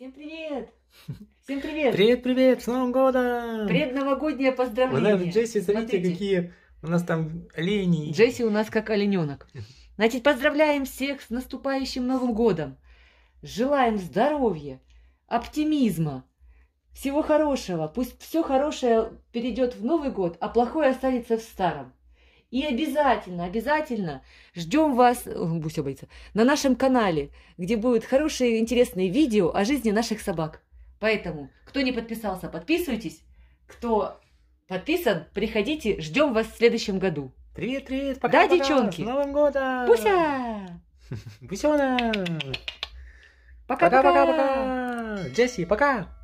Всем привет! Всем привет! Привет-привет! С Новым годом! Предновогоднее поздравление! У нас Джесси, смотрите, Смотрите. какие у нас там олени. Джесси у нас как олененок. Значит, поздравляем всех с наступающим Новым годом! Желаем здоровья, оптимизма, всего хорошего. Пусть все хорошее перейдет в Новый год, а плохое останется в старом. И обязательно, обязательно ждем вас, э, пусть боится, на нашем канале, где будут хорошие, интересные видео о жизни наших собак. Поэтому, кто не подписался, подписывайтесь. Кто подписан, приходите, ждем вас в следующем году. Привет, привет, пока, Да, пока, девчонки? С Новым годом! Пуся! Пусёна! Пока-пока-пока! Джесси, пока!